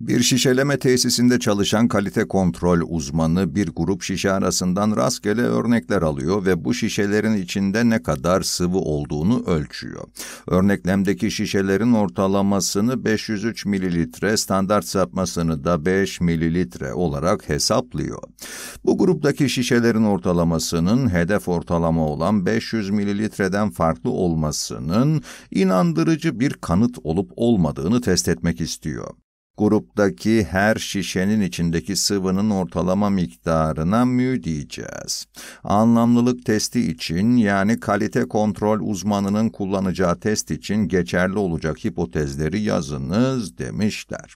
Bir şişeleme tesisinde çalışan kalite kontrol uzmanı bir grup şişe arasından rastgele örnekler alıyor ve bu şişelerin içinde ne kadar sıvı olduğunu ölçüyor. Örneklemdeki şişelerin ortalamasını 503 mililitre, standart sapmasını da 5 mililitre olarak hesaplıyor. Bu gruptaki şişelerin ortalamasının hedef ortalama olan 500 mililitreden farklı olmasının inandırıcı bir kanıt olup olmadığını test etmek istiyor. Gruptaki her şişenin içindeki sıvının ortalama miktarına mü diyeceğiz. Anlamlılık testi için yani kalite kontrol uzmanının kullanacağı test için geçerli olacak hipotezleri yazınız demişler.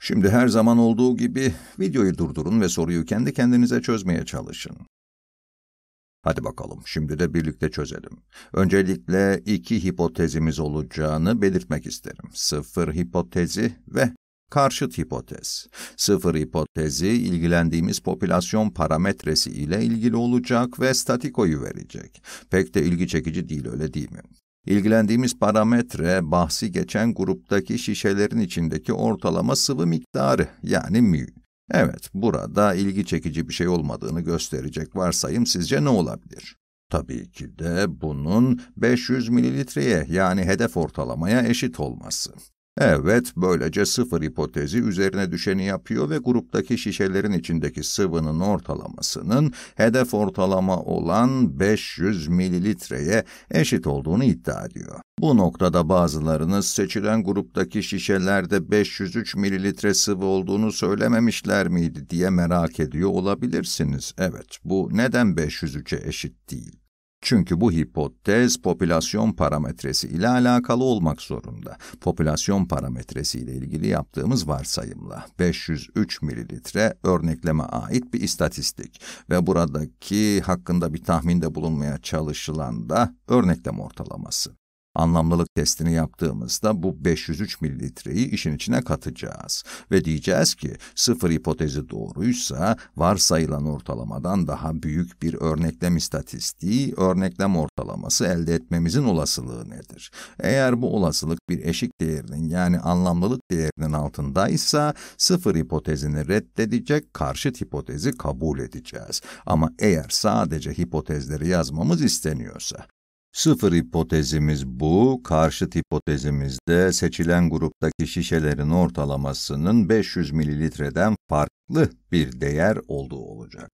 Şimdi her zaman olduğu gibi videoyu durdurun ve soruyu kendi kendinize çözmeye çalışın. Hadi bakalım, şimdi de birlikte çözelim. Öncelikle iki hipotezimiz olacağını belirtmek isterim. Sıfır hipotezi ve Karşıt hipotez. Sıfır hipotezi ilgilendiğimiz popülasyon parametresi ile ilgili olacak ve statikoyu verecek. Pek de ilgi çekici değil öyle değil mi? İlgilendiğimiz parametre bahsi geçen gruptaki şişelerin içindeki ortalama sıvı miktarı yani mü. Evet, burada ilgi çekici bir şey olmadığını gösterecek varsayım sizce ne olabilir? Tabii ki de bunun 500 mililitreye yani hedef ortalamaya eşit olması. Evet, böylece sıfır hipotezi üzerine düşeni yapıyor ve gruptaki şişelerin içindeki sıvının ortalamasının hedef ortalama olan 500 mililitreye eşit olduğunu iddia ediyor. Bu noktada bazılarınız seçilen gruptaki şişelerde 503 mililitre sıvı olduğunu söylememişler miydi diye merak ediyor olabilirsiniz. Evet, bu neden 503'e eşit değil? Çünkü bu hipotez popülasyon parametresi ile alakalı olmak zorunda. Popülasyon parametresi ile ilgili yaptığımız varsayımla 503 mililitre örnekleme ait bir istatistik ve buradaki hakkında bir tahminde bulunmaya çalışılan da örneklem ortalaması. Anlamlılık testini yaptığımızda bu 503 mililitreyi işin içine katacağız ve diyeceğiz ki sıfır hipotezi doğruysa varsayılan ortalamadan daha büyük bir örneklem istatistiği, örneklem ortalaması elde etmemizin olasılığı nedir? Eğer bu olasılık bir eşik değerinin yani anlamlılık değerinin altındaysa sıfır hipotezini reddedecek, karşıt hipotezi kabul edeceğiz. Ama eğer sadece hipotezleri yazmamız isteniyorsa, Sıfır hipotezimiz bu, karşıt hipotezimizde seçilen gruptaki şişelerin ortalamasının 500 mililitreden farklı bir değer olduğu olacak.